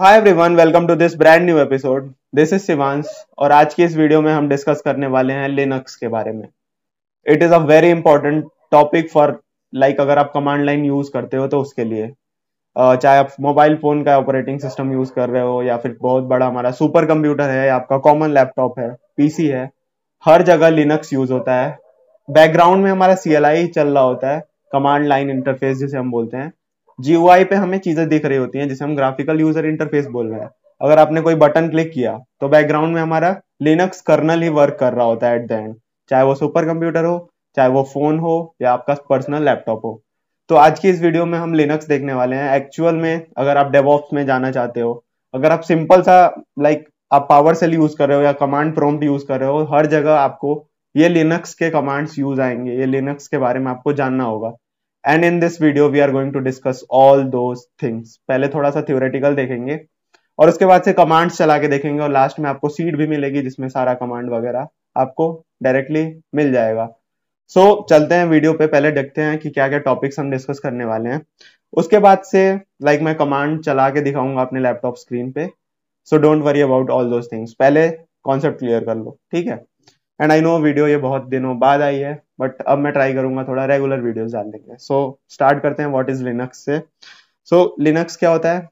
hi everyone welcome to this brand new episode this is Shivansh और आज के इस वीडियो में हम डिस्कस करने वाले हैं लिनक्स के बारे में it is a very important topic for like अगर आप कमांड लाइन यूज़ करते हो तो उसके लिए चाहे आप मोबाइल फ़ोन का ऑपरेटिंग सिस्टम यूज़ कर रहे हो या फिर बहुत बड़ा हमारा सुपर कंप्यूटर है आपका कॉमन लैपटॉप है पीसी है हर जगह लिनक्स यूज़ होता है बैकग्राउंड में हमारा सी चल रहा होता है कमांड लाइन इंटरफेस जिसे हम बोलते हैं जी पे हमें चीजें दिख रही होती हैं जिसे हम ग्राफिकल यूजर इंटरफेस बोल रहे हैं अगर आपने कोई बटन क्लिक किया तो बैकग्राउंड में हमारा लिनक्स कर्नल ही वर्क कर रहा होता है एट द एंड चाहे वो सुपर कंप्यूटर हो चाहे वो फोन हो या आपका पर्सनल लैपटॉप हो तो आज की इस वीडियो में हम लिनक्स देखने वाले हैं एक्चुअल में अगर आप डेवॉप्स में जाना चाहते हो अगर आप सिंपल सा लाइक आप पावर सेल यूज कर रहे हो या कमांड प्रोम यूज कर रहे हो हर जगह आपको ये लिनक्स के कमांड्स यूज आएंगे ये लिनक्स के बारे में आपको जानना होगा and in this video we are going to discuss all those things पहले थोड़ा सा थ्योरेटिकल देखेंगे और उसके बाद से कमांड्स चला के देखेंगे और लास्ट में आपको सीट भी मिलेगी जिसमें सारा कमांड वगैरह आपको डायरेक्टली मिल जाएगा सो so, चलते हैं वीडियो पे पहले देखते हैं कि क्या क्या टॉपिक्स हम डिस्कस करने वाले हैं उसके बाद से लाइक like, मैं कमांड चला के दिखाऊंगा अपने लैपटॉप स्क्रीन पे so don't worry about all those things पहले कॉन्सेप्ट क्लियर कर लो ठीक है एंड आई नो वीडियो ये बहुत दिनों बाद आई है बट अब मैं ट्राई करूंगा थोड़ा रेगुलर वीडियोस डालने के सो स्टार्ट करते हैं व्हाट इज लिनक्स से सो so, लिनक्स क्या होता है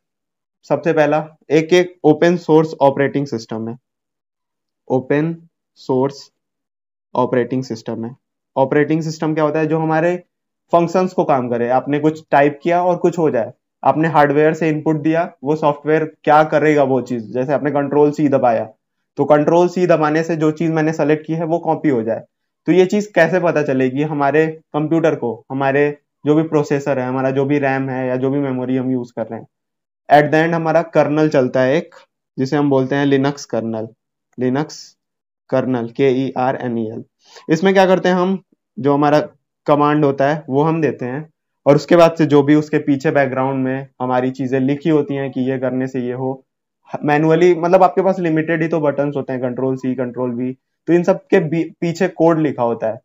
सबसे पहला एक एक ओपन सोर्स ऑपरेटिंग सिस्टम है ओपन सोर्स ऑपरेटिंग सिस्टम है ऑपरेटिंग सिस्टम क्या होता है जो हमारे फंक्शंस को काम करे आपने कुछ टाइप किया और कुछ हो जाए आपने हार्डवेयर से इनपुट दिया वो सॉफ्टवेयर क्या करेगा वो चीज जैसे आपने कंट्रोल सी दबाया तो कंट्रोल सी दबाने से जो चीज मैंने सेलेक्ट की है वो कॉपी हो जाए तो ये चीज कैसे पता चलेगी हमारे कंप्यूटर को हमारे जो भी प्रोसेसर है हमारा जो भी रैम है या जो भी मेमोरी हम यूज कर रहे हैं एट द एंड हमारा कर्नल चलता है एक जिसे हम बोलते हैं लिनक्स कर्नल लिनक्स कर्नल के E R N E L इसमें क्या करते हैं हम जो हमारा कमांड होता है वो हम देते हैं और उसके बाद से जो भी उसके पीछे बैकग्राउंड में हमारी चीजें लिखी होती हैं कि ये करने से ये हो मैनुअली मतलब आपके पास लिमिटेड ही तो बटन होते हैं कंट्रोल सी कंट्रोल बी तो इन सब के पीछे कोड लिखा होता है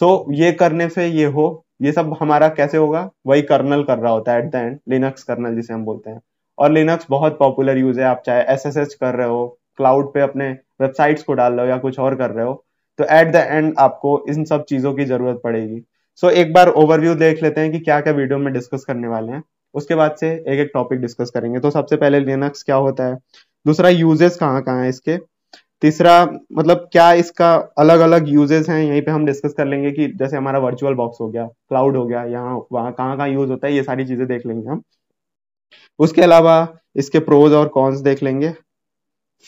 सो so, ये करने से ये हो ये सब हमारा कैसे होगा वही कर्नल कर रहा होता है at the end Linux kernel जिसे हम बोलते हैं और लिनक्स बहुत पॉपुलर यूज है आप चाहे एस कर रहे हो क्लाउड पे अपने वेबसाइट्स को डाल रहे हो या कुछ और कर रहे हो तो एट द एंड आपको इन सब चीजों की जरूरत पड़ेगी सो so, एक बार ओवरव्यू देख लेते हैं कि क्या क्या वीडियो में डिस्कस करने वाले हैं उसके बाद से एक एक टॉपिक डिस्कस करेंगे तो सबसे पहले लिनक्स क्या होता है दूसरा यूजेस कहाँ कहाँ है इसके तीसरा मतलब क्या इसका अलग अलग यूजेस हैं यहीं पे हम डिस्कस कर लेंगे कि जैसे हमारा वर्चुअल बॉक्स हो गया क्लाउड हो गया यहाँ वहाँ कहाँ कहाँ यूज होता है ये सारी चीजें देख लेंगे हम उसके अलावा इसके प्रोज और कॉन्स देख लेंगे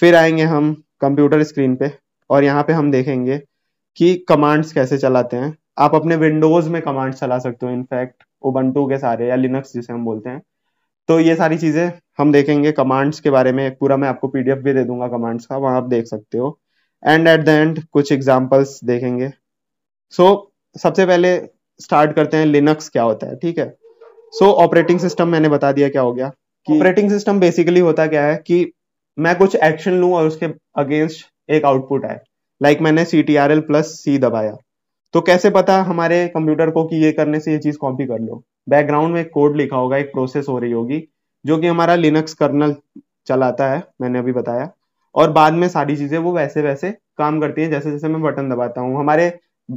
फिर आएंगे हम कंप्यूटर स्क्रीन पे और यहाँ पे हम देखेंगे कि कमांड्स कैसे चलाते हैं आप अपने विंडोज में कमांड्स चला सकते हो इनफैक्ट ओबंटो के सारे या लिनक्स जिसे हम बोलते हैं तो ये सारी चीज़ें हम देखेंगे कमांड्स के बारे में पूरा मैं आपको पीडीएफ भी दे दूंगा कमांड्स का वहां आप देख सकते हो एंड एट द एंड कुछ एग्जाम्पल्स देखेंगे सो so, सबसे पहले स्टार्ट करते हैं लिनक्स क्या होता है ठीक है सो ऑपरेटिंग सिस्टम मैंने बता दिया क्या हो गया ऑपरेटिंग सिस्टम बेसिकली होता क्या है कि मैं कुछ एक्शन लू और उसके अगेंस्ट एक आउटपुट आए लाइक like मैंने C T R L plus C दबाया तो कैसे पता हमारे कंप्यूटर को कि ये करने से ये चीज कॉपी कर लो बैकग्राउंड में एक कोड लिखा होगा एक प्रोसेस हो रही होगी जो कि हमारा लिनक्स कर्नल चलाता है मैंने अभी बताया और बाद में सारी चीजें वो वैसे वैसे काम करती हैं जैसे जैसे मैं बटन दबाता हूँ हमारे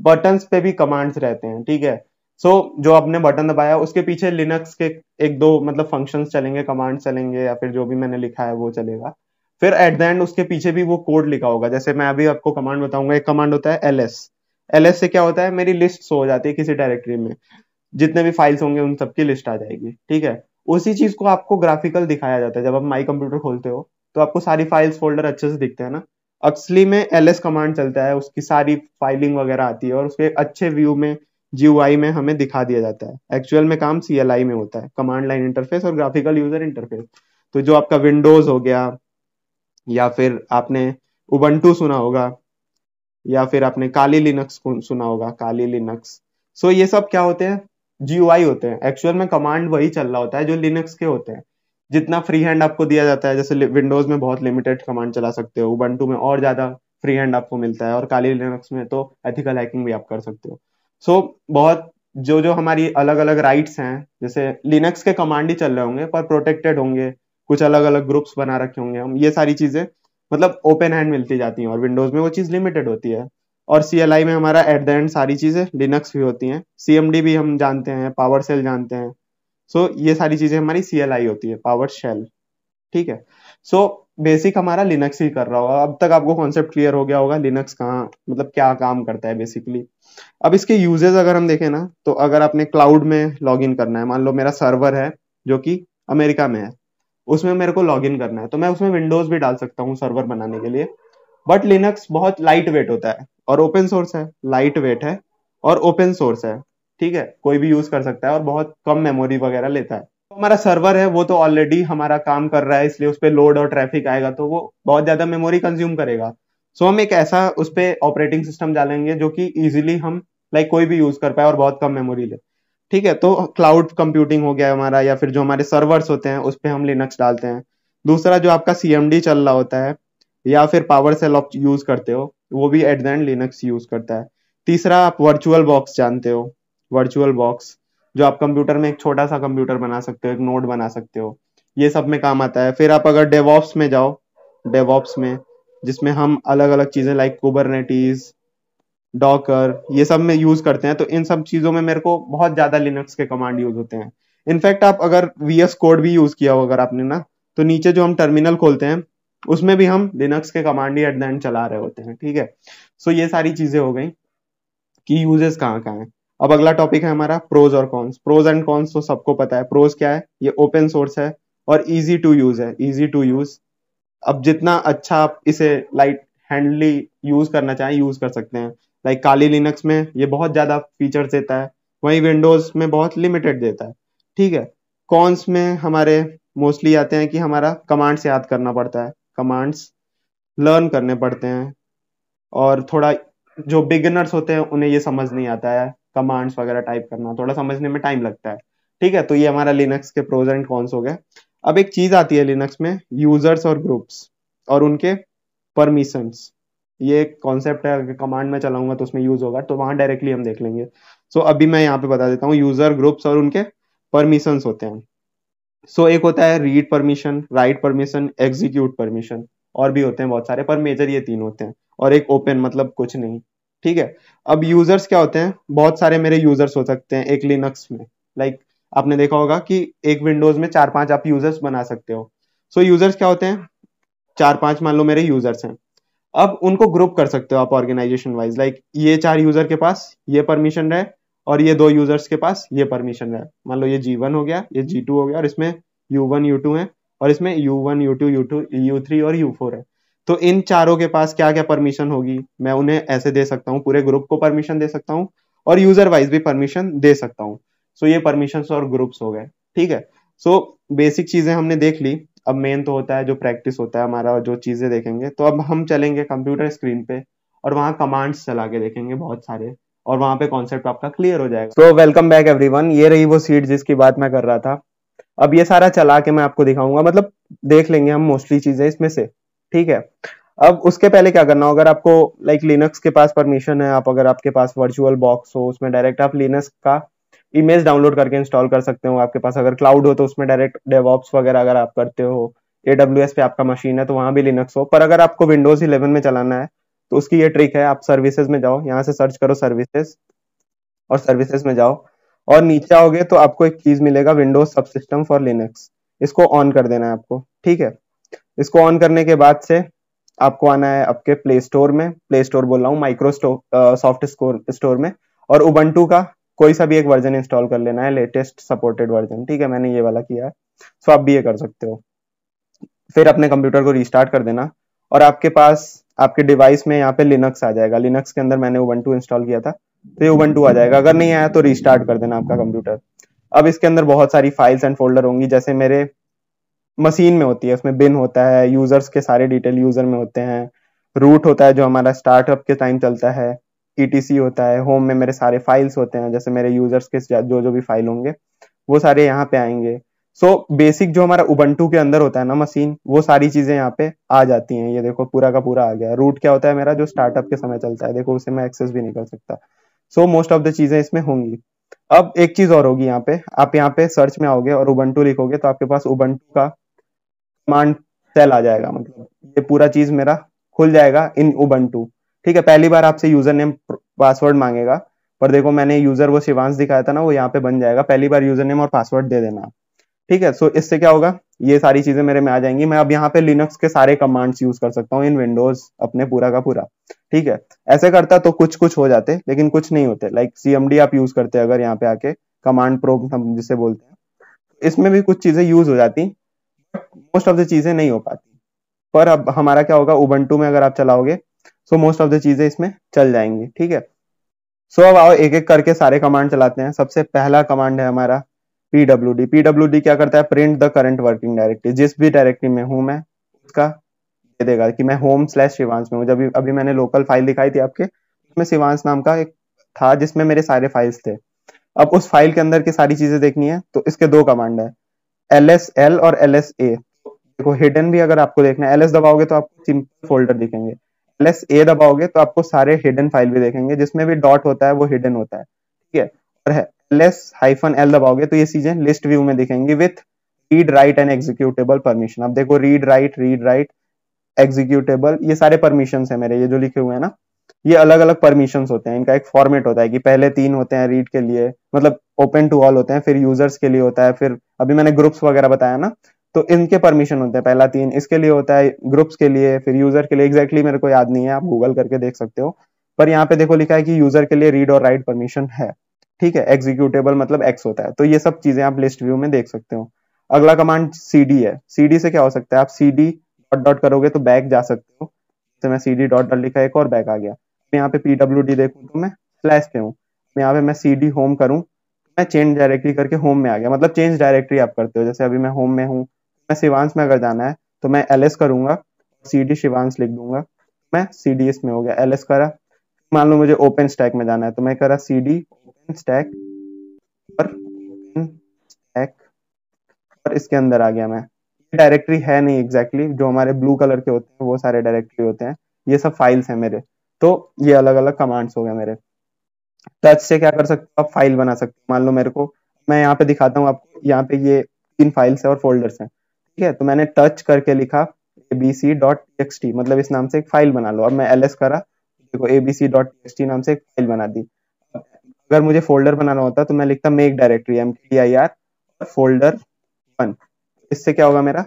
बटन पे भी कमांड्स रहते हैं ठीक है सो so, जो आपने बटन दबाया उसके पीछे लिनक्स के एक दो मतलब फंक्शन चलेंगे कमांड चलेंगे या फिर जो भी मैंने लिखा है वो चलेगा फिर एट द एंड उसके पीछे भी वो कोड लिखा होगा जैसे मैं अभी आपको कमांड बताऊंगा एक कमांड होता है एल एस एल से क्या होता है मेरी लिस्ट हो जाती है किसी डायरेक्टरी में जितने भी फाइल्स होंगे उन सबकी लिस्ट आ जाएगी ठीक है उसी चीज को आपको ग्राफिकल दिखाया जाता है जब आप माई कंप्यूटर खोलते हो तो आपको सारी फाइल्स फोल्डर अच्छे से दिखते हैं ना अक्सली में एल कमांड चलता है उसकी सारी फाइलिंग वगैरह आती है और उसके अच्छे व्यू में जी में हमें दिखा दिया जाता है एक्चुअल में काम सी में होता है कमांड लाइन इंटरफेस और ग्राफिकल यूजर इंटरफेस तो जो आपका विंडोज हो गया या फिर आपने उबंटू सुना होगा या फिर आपने काली लिनक्स सुना होगा काली लिनक्स सो ये सब क्या होते हैं जी होते हैं एक्चुअल में कमांड वही चल रहा होता है जो लिनक्स के होते हैं जितना फ्री हैंड आपको दिया जाता है जैसे विंडोज में बहुत लिमिटेड कमांड चला सकते हो उबंटू में और ज्यादा फ्री हैंड आपको मिलता है और काली लिनक्स में तो एथिकल हैकिंग भी आप कर सकते हो सो so, बहुत जो जो हमारी अलग अलग राइट्स हैं जैसे लिनक्स के कमांड ही चल रहे होंगे पर प्रोटेक्टेड होंगे कुछ अलग अलग ग्रुप्स बना रखे होंगे हम ये सारी चीजें मतलब ओपन हैंड मिलती जाती है और विंडोज में वो चीज़ लिमिटेड होती है और सी में हमारा एट द एंड सारी चीज़ें लिनक्स भी होती हैं सी भी हम जानते हैं पावर सेल जानते हैं सो so, ये सारी चीज़ें हमारी सी होती है पावर शेल ठीक है सो so, बेसिक हमारा लिनक्स ही कर रहा होगा अब तक आपको कॉन्सेप्ट क्लियर हो गया होगा लिनक्स कहाँ मतलब क्या काम करता है बेसिकली अब इसके यूजेज अगर हम देखें ना तो अगर आपने क्लाउड में लॉग इन करना है मान लो मेरा सर्वर है जो कि अमेरिका में है उसमें मेरे को लॉग इन करना है तो मैं उसमें विंडोज भी डाल सकता हूँ सर्वर बनाने के लिए बट लिनक्स बहुत लाइट वेट होता है और ओपन सोर्स है लाइट वेट है और ओपन सोर्स है ठीक है कोई भी यूज कर सकता है और बहुत कम मेमोरी वगैरह लेता है तो हमारा सर्वर है वो तो ऑलरेडी हमारा काम कर रहा है इसलिए उस पर लोड और ट्रैफिक आएगा तो वो बहुत ज्यादा मेमोरी कंज्यूम करेगा सो so, हम एक ऐसा उस पर ऑपरेटिंग सिस्टम डालेंगे जो कि इजिली हम लाइक like, कोई भी यूज कर पाए और बहुत कम मेमोरी ले ठीक है तो क्लाउड कंप्यूटिंग हो गया हमारा या फिर जो हमारे सर्वर्स होते हैं उस पर हम लिनक्स डालते हैं दूसरा जो आपका सी चल रहा होता है या फिर पावर सेल ऑप यूज करते हो वो भी एट एंड लिनक्स यूज करता है तीसरा आप वर्चुअल बॉक्स जानते हो वर्चुअल बॉक्स जो आप कंप्यूटर में एक छोटा सा कंप्यूटर बना सकते हो एक नोड बना सकते हो ये सब में काम आता है फिर आप अगर डेवॉप्स में जाओ डेवॉप्स में जिसमें हम अलग अलग चीजें लाइक कुबरनेटीज डॉकर ये सब में यूज करते हैं तो इन सब चीजों में मेरे को बहुत ज्यादा लिनक्स के कमांड यूज होते हैं इनफैक्ट आप अगर वी एस कोड भी यूज किया हो अगर आपने ना तो नीचे जो हम टर्मिनल खोलते हैं उसमें भी हम लिनक्स के कमांड ही एट द एंड चला रहे होते हैं ठीक है सो ये सारी चीजें हो गई कि यूजेस कहाँ कहाँ है अब अगला टॉपिक है हमारा प्रोज और कॉन्स प्रोज एंड कॉन्स तो सबको पता है प्रोज क्या है ये ओपन सोर्स है और इजी टू यूज है इजी टू यूज अब जितना अच्छा आप इसे लाइट हैंडली यूज करना चाहें यूज कर सकते हैं लाइक काली लिनक्स में ये बहुत ज़्यादा फीचर्स देता है वही विंडोज़ में बहुत लिमिटेड देता है ठीक है कॉन्स में हमारे मोस्टली आते हैं कि हमारा कमांड्स याद करना पड़ता है कमांड्स लर्न करने पड़ते हैं और थोड़ा जो बिगिनर्स होते हैं उन्हें ये समझ नहीं आता है कमांड्स वगैरह टाइप करना थोड़ा समझने में टाइम लगता है ठीक है तो ये हमारा लिनक्स के प्रोज एंड कॉन्स हो गए अब एक चीज आती है लिनक्स में यूजर्स और ग्रुप्स और उनके परमिशंस ये एक कॉन्सेप्ट है अगर कमांड में चलाऊंगा तो उसमें यूज होगा तो वहां डायरेक्टली हम देख लेंगे सो so, अभी मैं यहाँ पे बता देता हूँ यूजर ग्रुप्स और उनके परमिशंस होते हैं सो so, एक होता है read permission write permission execute permission और भी होते हैं बहुत सारे पर मेजर ये तीन होते हैं और एक ओपन मतलब कुछ नहीं ठीक है अब यूजर्स क्या होते हैं बहुत सारे मेरे यूजर्स हो सकते हैं एक लिनक्स में लाइक like, आपने देखा होगा कि एक विंडोज में चार पांच आप यूजर्स बना सकते हो सो so, यूजर्स क्या होते हैं चार पांच मान लो मेरे यूजर्स हैं अब उनको ग्रुप कर सकते हो आप ऑर्गेनाइजेशन वाइज लाइक ये चार यूजर के पास ये परमिशन रहे और ये दो यूजर्स के पास ये परमिशन रहे मान लो ये जी वन हो गया ये जी टू हो गया और इसमें यू वन यू टू है और इसमें U one U two U two U three और यू फोर है तो इन चारों के पास क्या क्या परमिशन होगी मैं उन्हें ऐसे दे सकता हूँ पूरे ग्रुप को परमिशन दे सकता हूँ और यूजर वाइज भी परमिशन दे सकता हूँ सो so, ये परमिशन और ग्रुप्स हो गए ठीक है सो बेसिक चीजें हमने देख ली अब मेन तो होता है जो प्रैक्टिस होता है हमारा और जो चीज़ें देखेंगे तो अब हम चलेंगे कंप्यूटर स्क्रीन पे और वहाँ कमांड्स चला के देखेंगे बहुत सारे और वहाँ पे कॉन्सेप्ट आपका क्लियर हो जाएगा सो वेलकम बैक एवरी ये रही वो सीट जिसकी बात मैं कर रहा था अब ये सारा चला के मैं आपको दिखाऊंगा मतलब देख लेंगे हम मोस्टली चीज़ें इसमें से ठीक है अब उसके पहले क्या करना हो अगर आपको लाइक like लिनक्स के पास परमिशन है आप अगर आपके पास वर्चुअल बॉक्स हो उसमें डायरेक्ट आप लिनक्स का इमेज डाउनलोड करके इंस्टॉल कर सकते हो आपके पास अगर क्लाउड हो तो उसमें डायरेक्ट डेवॉप्स वगैरह अगर आप करते हो ए पे आपका मशीन है तो वहां भी लिनक्स हो पर अगर आपको विंडोज इलेवन में चलाना है तो उसकी ये ट्रिक है आप सर्विसेज में जाओ यहाँ से सर्च करो सर्विसेज और सर्विसेज में जाओ और नीचे आओगे तो आपको एक चीज मिलेगा Windows subsystem for Linux इसको ऑन कर देना है आपको ठीक है इसको ऑन करने के बाद से आपको आना है आपके प्ले स्टोर में प्ले स्टोर बोल रहा हूँ माइक्रो सॉफ्ट स्टोर में और उबंटू का कोई सा भी एक वर्जन इंस्टॉल कर लेना है लेटेस्ट सपोर्टेड वर्जन ठीक है मैंने ये वाला किया है सो आप भी ये कर सकते हो फिर अपने कंप्यूटर को रिस्टार्ट कर देना और आपके पास आपके डिवाइस में यहाँ पे लिनक्स आ जाएगा लिनक्स के अंदर मैंने उबंटू इंस्टॉल किया था तो ये उबंटू आ जाएगा अगर नहीं आया तो रिस्टार्ट कर देना आपका कंप्यूटर अब इसके अंदर बहुत सारी फाइल्स एंड फोल्डर होंगी जैसे मेरे मशीन में होती है उसमें बिन होता है यूजर्स के सारे डिटेल यूजर में होते हैं रूट होता है जो हमारा स्टार्टअप के टाइम चलता है ई e होता है होम में मेरे सारे फाइल्स होते हैं जैसे मेरे यूजर्स के जो जो भी फाइल होंगे वो सारे यहाँ पे आएंगे सो so, बेसिक जो हमारा उबंटू के अंदर होता है ना मशीन वो सारी चीजें यहाँ पे आ जाती हैं ये देखो पूरा का पूरा आ गया रूट क्या होता है मेरा जो स्टार्टअप के समय चलता है देखो उसे मैं एक्सेस भी नहीं कर सकता सो मोस्ट ऑफ द चीजें इसमें होंगी अब एक चीज और होगी यहाँ पे आप यहाँ पे सर्च में आओगे और उबंटू लिखोगे तो आपके पास उबंटू का कमांड सेल आ जाएगा मतलब ये पूरा चीज मेरा खुल जाएगा इन उबंटू ठीक है पहली बार आपसे यूजर नेम पासवर्ड मांगेगा पर देखो मैंने यूजर वो शिवांश दिखाया था ना वो यहाँ पे बन जाएगा पहली बार यूजर नेम और पासवर्ड दे देना ठीक है सो इससे क्या होगा ये सारी चीजें मेरे में आ जाएंगी मैं अब यहाँ पे लिनक्स के सारे कमांड्स यूज कर सकता हूँ इन विंडोज अपने पूरा का पूरा ठीक है ऐसे करता तो कुछ कुछ हो जाते लेकिन कुछ नहीं होते लाइक सीएमडी आप यूज करते अगर यहाँ पे आके कमांड प्रो हम जिसे बोलते हैं इसमें भी कुछ चीजें यूज हो जाती मोस्ट ऑफ द चीजें नहीं हो पाती पर अब हमारा क्या होगा उबंटू में अगर आप चलाओगे सो मोस्ट ऑफ द चीजें इसमें चल जाएंगी ठीक है सो so, अब आओ एक एक करके सारे कमांड चलाते हैं सबसे पहला कमांड है हमारा पीडब्ल्यू डी क्या करता है print the current working directory जिस भी डायरेक्टरी में हूं मैं उसका दे देगा कि मैं होम स्लैश शिवांश में हूँ जब अभी मैंने लोकल फाइल दिखाई थी आपके उसमें शिवांश नाम का एक था जिसमें मेरे सारे फाइल्स थे अब उस फाइल के अंदर की सारी चीजें देखनी है तो इसके दो कमांड है एल एस एल और एल एस ए देखो हिडन भी अगर आपको देखना है एल एस दबाओगे तो आपको सिंपल फोल्डर दिखेंगे एलएस ए दबाओगे तो आपको सारे हिडन फाइल भी देखेंगे जिसमें भी डॉट होता है वो हिडन होता है ठीक है और एलएस हाइफन एल दबाओगे तो ये चीजें लिस्ट व्यू में दिखेंगे with read write and executable permission आप देखो read write read write executable ये सारे परमिशन है मेरे ये जो लिखे हुए हैं ना ये अलग अलग परमिशन होते हैं इनका एक फॉर्मेट होता है कि पहले तीन होते हैं रीड के लिए मतलब ओपन टू ऑल होते हैं फिर यूजर्स के लिए होता है फिर अभी मैंने ग्रुप्स वगैरह बताया ना तो इनके परमिशन होते हैं पहला तीन इसके लिए होता है ग्रुप्स के लिए फिर यूजर के लिए एग्जैक्टली exactly मेरे को याद नहीं है आप गूगल करके देख सकते हो पर यहाँ पे देखो लिखा है कि यूजर के लिए रीड और राइट परमिशन है ठीक है एग्जीक्यूटेबल मतलब एक्स होता है तो ये सब चीजें आप लिस्ट व्यू में देख सकते हो अगला कमांड सी है सी से क्या हो सकता है आप सी डॉट डॉट करोगे तो बैक जा सकते हो तो मैं डी डॉट डॉट लिखा एक और बैक आ गया यहाँ पे डी देखू तो मैं स्लैश पे हूँ यहाँ पे मैं डी होम करूँ मैं चेंज डायरेक्टली करके होम में आ गया मतलब चेंज डायरेक्टरी आप करते हो जैसे अभी मैं होम में हूँ मैं शिवांश में अगर जाना है तो मैं एल करूंगा सी डी शिवांश लिख दूंगा मैं सी डी इसमें हो गया एल करा मान लो मुझे ओपन स्टैक में जाना है तो मैं करा सी डी ओपन स्टैक और ओपन स्टैक और इसके अंदर आ गया मैं डायरेक्टरी है नहीं एग्जैक्टली exactly, जो हमारे ब्लू कलर के होते हैं वो सारे डायरेक्टरी होते हैं ये सब फाइल्स हैं मेरे तो ये अलग अलग कमांड्स हो गए मेरे टच तो से क्या कर सकते हो आप फाइल बना सकते हो मान लो मेरे को मैं यहाँ पे दिखाता हूँ आपको यहाँ पे ये तीन फाइल्स है और फोल्डर्स हैं ठीक है तो मैंने टच करके लिखा एबीसी डॉट टी टी मतलब इस नाम से एक फाइल बना लो अब मैं एल एस करा देखो ए डॉट एक्स टी नाम से एक फाइल बना दी अगर मुझे फोल्डर बनाना होता तो मैं लिखता make directory M T I R folder one इससे क्या होगा मेरा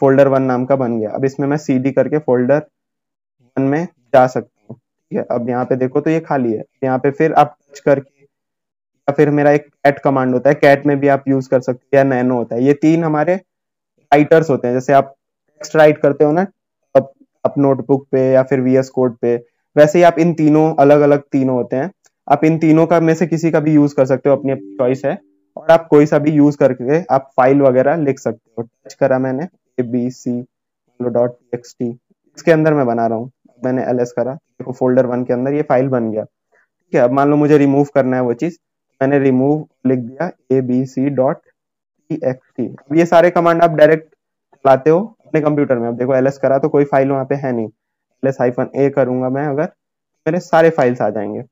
फोल्डर वन नाम का बन गया अब इसमें मैं डी करके फोल्डर वन में जा सकता हूँ ठीक है अब यहाँ पे देखो तो ये खाली है यहाँ पे फिर आप टच करके या फिर मेरा एक कैट कमांड होता है कैट में भी आप यूज कर सकते हैं या नैनो होता है ये तीन हमारे राइटर्स होते हैं जैसे आप टेक्स्ट राइट करते हो ना अप आप नोटबुक पे या फिर वीएस कोड पे वैसे ही आप इन तीनों अलग अलग तीनों होते हैं आप इन तीनों का में से किसी का भी यूज कर सकते हो अपनी चॉइस है और आप कोई सा भी यूज करके आप फाइल वगैरह लिख सकते हो टच करा मैंने A B C dot X T इसके अंदर मैं बना रहा हूँ मैंने एल एस करा देखो फोल्डर वन के अंदर ये फाइल बन गया ठीक है अब मान लो मुझे रिमूव करना है वो चीज मैंने रिमूव लिख दिया A B C dot X अब ये सारे कमांड आप डायरेक्ट चलाते हो अपने कंप्यूटर में अब देखो ls करा तो कोई फाइल वहां पे है नहीं ls एस हाइफन ए करूंगा मैं अगर तो मेरे सारे फाइल्स आ जाएंगे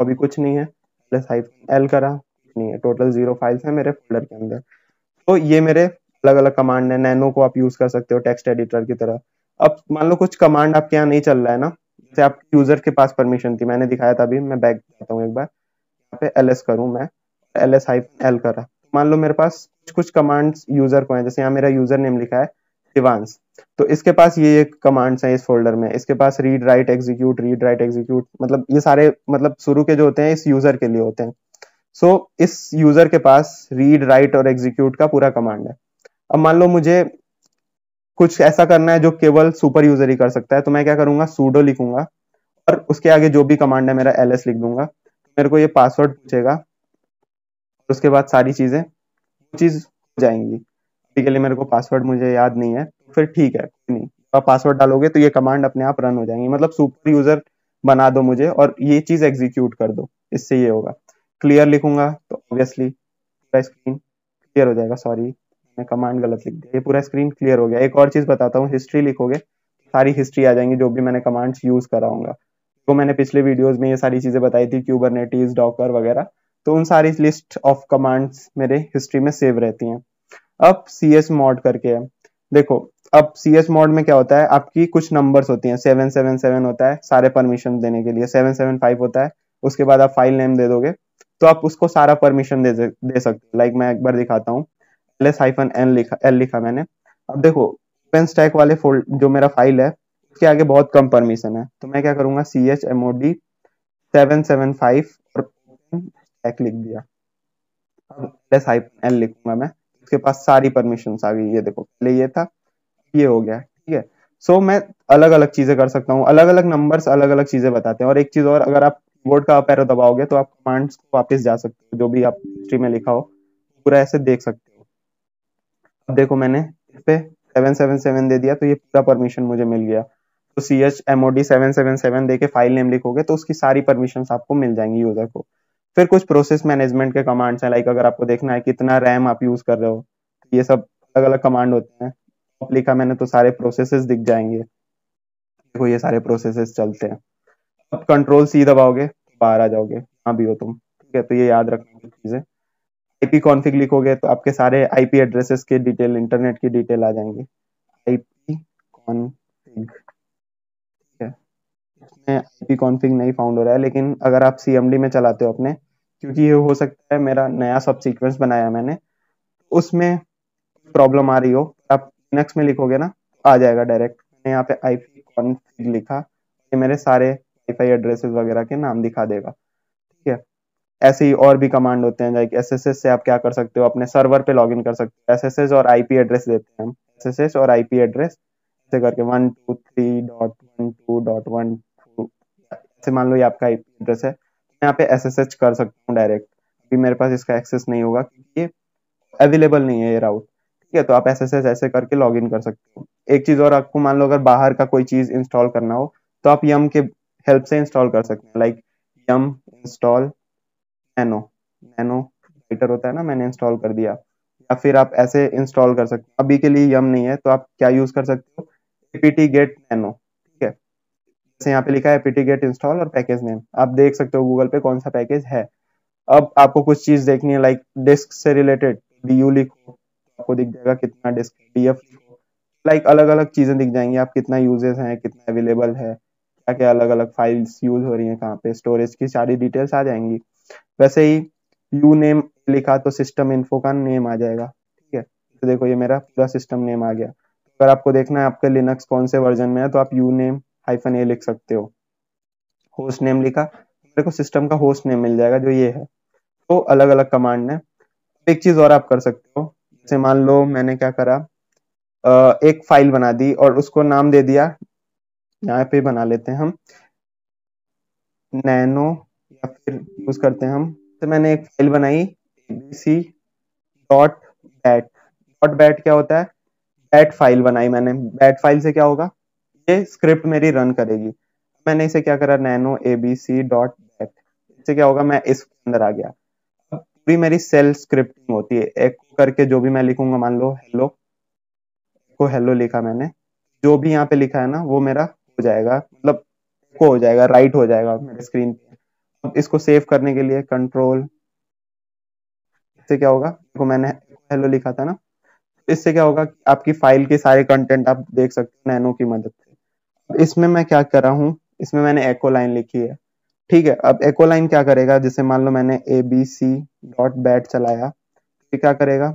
अभी कुछ नहीं है ls एस हाइफन एल करा नहीं है टोटल जीरो फाइल्स है मेरे फोल्डर के अंदर तो ये मेरे अलग अलग कमांड है नैनो को आप यूज कर सकते हो टेक्स्ट एडिटर की तरह अब मान लो कुछ कमांड आपके यहाँ नहीं चल रहा है ना जैसे आप यूजर के पास परमिशन थी मैंने दिखाया था अभी मैं बैक जाता हूँ एक बार यहाँ पे एल एस करूँ मैं एल एस हाइफन एल करा मान लो मेरे पास कुछ कुछ कमांड्स यूजर को हैं जैसे यहाँ मेरा यूजर नेम लिखा है दिवांस तो इसके पास ये ये कमांड्स हैं इस फोल्डर में इसके पास read write execute read write execute मतलब ये सारे मतलब शुरू के जो होते हैं इस यूजर के लिए होते हैं सो so, इस यूजर के पास रीड राइट और एग्जीक्यूट का पूरा कमांड है अब मान लो मुझे कुछ ऐसा करना है जो केवल सुपर यूजर ही कर सकता है तो मैं क्या करूंगा सूडो लिखूंगा और उसके आगे जो भी कमांड है मेरा एल लिख दूंगा मेरे को ये पासवर्ड पूछेगा तो उसके बाद सारी चीज़ें वो चीज़ हो जाएंगी अभी के लिए मेरे को पासवर्ड मुझे याद नहीं है तो फिर ठीक है नहीं आप पासवर्ड डालोगे तो ये कमांड अपने आप रन हो जाएंगी मतलब सुपर यूजर बना दो मुझे और ये चीज़ एग्जीक्यूट कर दो इससे ये होगा क्लियर लिखूंगा तो ऑब्वियसली पूरा स्क्रीन क्लियर हो जाएगा सॉरी मैंने कमांड गलत लिख दिया ये पूरा स्क्रीन क्लियर हो गया एक और चीज़ बताता हूँ हिस्ट्री लिखोगे सारी हिस्ट्री आ जाएंगी जो भी मैंने कमांड्स यूज़ कराऊंगा तो मैंने पिछले वीडियोस में ये सारी चीज़ें बताई थी क्यूबरनेटीज डॉकर वगैरह तो उन सारी लिस्ट ऑफ कमांड्स मेरे हिस्ट्री में सेव रहती हैं अब सी एस मॉड करके है देखो अब सी एस मॉड में क्या होता है आपकी कुछ नंबर्स होती हैं सेवन सेवन सेवन होता है सारे परमिशन देने के लिए सेवन सेवन फाइव होता है उसके बाद आप फाइल नेम दे दोगे तो आप उसको सारा परमिशन दे दे सकते हो लाइक मैं एक बार दिखाता हूँ एल एस हाइफन एन लिखा एल लिखा मैंने अब देखो ओपन स्टैक वाले फोल्ड जो मेरा फाइल है उसके आगे बहुत कम परमिशन है तो मैं क्या करूंगा C H M O D seven seven five और एक लिख दिया अब एस आई एल लिखूंगा मैं उसके पास सारी परमिशन आ गई ये देखो पहले ये था ये हो गया ठीक है सो so, मैं अलग अलग चीजें कर सकता हूँ अलग अलग नंबर्स अलग अलग चीजें बताते हैं और एक चीज और अगर आप कीबोर्ड का पैरो दबाओगे तो आप कमांड्स को वापस जा सकते हो जो भी आप हिस्ट्री में लिखा हो पूरा ऐसे देख सकते हो अब देखो मैंने इस पे सेवन सेवन सेवन दे दिया तो ये पूरा परमिशन मुझे मिल गया तो C H M O D seven seven seven दे के फाइल नेम लिखोगे तो उसकी सारी परमिशन आपको मिल जाएंगी यूजर को फिर कुछ प्रोसेस मैनेजमेंट के कमांड्स हैं लाइक अगर आपको देखना है कितना रैम आप यूज कर रहे हो तो ये सब अलग अलग कमांड होते हैं टॉप लिखा मैंने तो सारे प्रोसेस दिख जाएंगे देखो ये सारे प्रोसेस चलते हैं अब कंट्रोल सी दबाओगे तो बाहर आ जाओगे हाँ भी हो तुम ठीक है तो ये याद रखना कुछ चीजें आईपी कॉन्फ़िग लिखोगे तो आपके सारे आईपी एड्रेसेस के डिटेल इंटरनेट की डिटेल आ जाएंगे आईपी कॉन्फ़िग ठीक है इसमें आईपी कॉन्फ़िग नहीं फाउंड हो रहा है लेकिन अगर आप सीएमडी में चलाते हो अपने क्योंकि ये हो सकता है मेरा नया सब सीक्वेंस बनाया मैंने उसमें प्रॉब्लम आ रही हो आप लिनक्स में लिखोगे ना आ जाएगा डायरेक्ट मैंने यहाँ पे आई कॉन्फिग लिखा ये मेरे सारे वाईफाई एड्रेसेस वगैरह के नाम दिखा देगा ठीक है ऐसे ही और भी कमांड होते हैं लाइक एस से आप क्या कर सकते हो अपने सर्वर पे लॉग कर सकते हो एस और आई एड्रेस देते हैं हम एस और आई एड्रेस ऐसे करके one two three dot one two dot one two ऐसे मान लो ये आपका आई एड्रेस है यहाँ पे एस कर सकता हूँ डायरेक्ट अभी मेरे पास इसका एक्सेस नहीं होगा क्योंकि ये अवेलेबल नहीं है ये राउट ठीक है तो आप एस ऐसे करके लॉग इन कर सकते हो एक चीज और आपको मान लो अगर बाहर का कोई चीज इंस्टॉल करना हो तो आप यम के हेल्प से इंस्टॉल कर सकते हैं like yum install nano nano writer होता है ना मैंने इंस्टॉल कर दिया या फिर आप ऐसे इंस्टॉल कर सकते हो अभी के लिए यम नहीं है तो आप क्या यूज कर सकते हो एपीटी गेट नैनो जैसे यहाँ पे लिखा है पीटी गेट इंस्टॉल और पैकेज नेम आप देख सकते हो गूगल पे कौन सा पैकेज है अब आपको कुछ चीज देखनी है लाइक डिस्क से रिलेटेड डी यू लिखो आपको दिख जाएगा कितना डिस्क डी एफ लिखो लाइक अलग अलग चीजें दिख जाएंगी आप कितना यूजेस हैं कितना अवेलेबल है क्या क्या अलग अलग फाइल्स यूज हो रही है कहाँ पे स्टोरेज की सारी डिटेल्स आ जाएंगी वैसे ही यू नेम लिखा तो सिस्टम इन्फो का नेम आ जाएगा ठीक है तो देखो ये मेरा पूरा सिस्टम नेम आ गया अगर आपको देखना है आपके लिनक्स कौन से वर्जन में है तो आप यू नेम हाइफन ए लिख सकते हो होस्ट नेम लिखा मेरे को सिस्टम का होस्ट नेम मिल जाएगा जो ये है तो अलग अलग कमांड है एक चीज और आप कर सकते हो जैसे मान लो मैंने क्या करा एक फाइल बना दी और उसको नाम दे दिया यहाँ पे बना लेते हैं हम नैनो या फिर यूज करते हैं हम तो मैंने एक फाइल बनाई C dot bat dot bat क्या होता है बैट फाइल बनाई मैंने बैट फाइल से क्या होगा ये स्क्रिप्ट मेरी रन करेगी मैंने इसे क्या करा nano A B C dot back इससे क्या होगा मैं इसके अंदर आ गया पूरी मेरी सेल स्क्रिप्टिंग होती है एक करके जो भी मैं लिखूंगा मान लो हेलो को हेलो लिखा मैंने जो भी यहाँ पे लिखा है ना वो मेरा हो जाएगा मतलब को हो जाएगा राइट हो जाएगा मेरे स्क्रीन पे अब इसको सेव करने के लिए कंट्रोल इससे क्या होगा देखो तो मैंने हेलो लिखा था ना इससे क्या होगा आपकी फाइल के सारे कंटेंट आप देख सकते हो नैनो की मदद से इसमें मैं क्या कर रहा हूँ इसमें मैंने एको लाइन लिखी है ठीक है अब एको लाइन क्या करेगा जैसे मान लो मैंने A B C dot bat चलाया क्या करेगा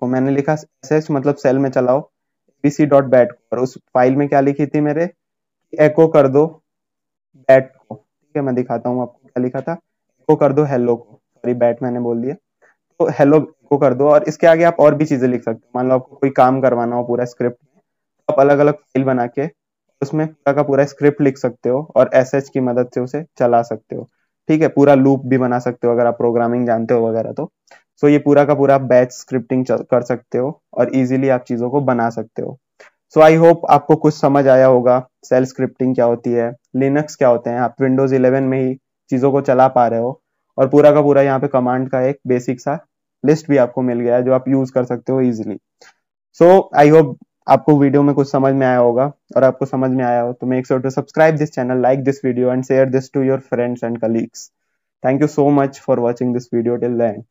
को मैंने लिखा एस मतलब सेल में चलाओ बीसी डॉट बैट को और उस फाइल में क्या लिखी थी मेरे एको कर दो बैट को ठीक है मैं दिखाता हूँ आपको क्या लिखा था एको कर दो हेलो को सॉरी बैट मैंने बोल दिया तो हेलो को कर दो और इसके आगे आप और भी चीजें लिख सकते हो मान लो आपको कोई काम करवाना हो पूरा स्क्रिप्ट में तो आप अलग अलग फाइल बना के उसमें पूरा का पूरा स्क्रिप्ट लिख सकते हो और एस की मदद से उसे चला सकते हो ठीक है पूरा लूप भी बना सकते हो अगर आप प्रोग्रामिंग जानते हो वगैरह तो सो ये पूरा का पूरा आप बैच स्क्रिप्टिंग कर सकते हो और इजीली आप चीजों को बना सकते हो सो आई होप आपको कुछ समझ आया होगा सेल स्क्रिप्टिंग क्या होती है लिनक्स क्या होते हैं आप विंडोज 11 में ही चीजों को चला पा रहे हो और पूरा का पूरा यहाँ पे कमांड का एक बेसिक सा लिस्ट भी आपको मिल गया है जो आप यूज कर सकते हो इजिली सो आई होप आपको वीडियो में कुछ समझ में आया होगा और आपको समझ में आया हो तो make sure to subscribe this channel like this video and share this to your friends and colleagues thank you so much for watching this video till the and